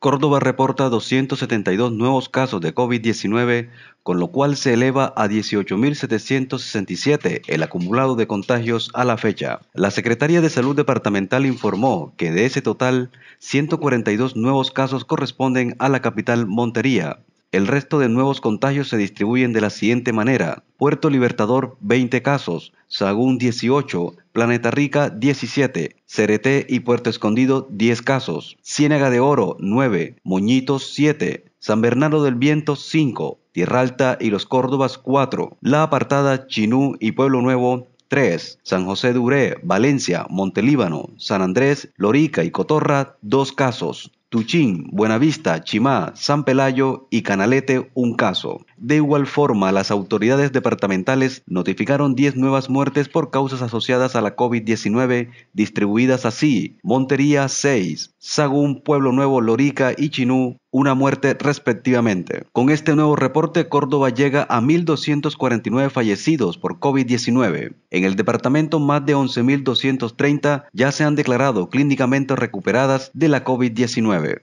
Córdoba reporta 272 nuevos casos de COVID-19, con lo cual se eleva a 18.767 el acumulado de contagios a la fecha. La Secretaría de Salud Departamental informó que de ese total, 142 nuevos casos corresponden a la capital Montería, el resto de nuevos contagios se distribuyen de la siguiente manera. Puerto Libertador 20 casos, Sagún 18, Planeta Rica 17, Cereté y Puerto Escondido 10 casos, Ciénaga de Oro 9, Moñitos 7, San Bernardo del Viento 5, Tierra Alta y Los Córdobas 4, La Apartada, Chinú y Pueblo Nuevo 3, San José de Uré, Valencia, Montelíbano, San Andrés, Lorica y Cotorra 2 casos, Tuchín, Buenavista, Chimá, San Pelayo y Canalete un caso. De igual forma, las autoridades departamentales notificaron 10 nuevas muertes por causas asociadas a la COVID-19, distribuidas así: Montería 6, Sagún, Pueblo Nuevo, Lorica y Chinú una muerte respectivamente. Con este nuevo reporte, Córdoba llega a 1.249 fallecidos por COVID-19. En el departamento, más de 11.230 ya se han declarado clínicamente recuperadas de la COVID-19.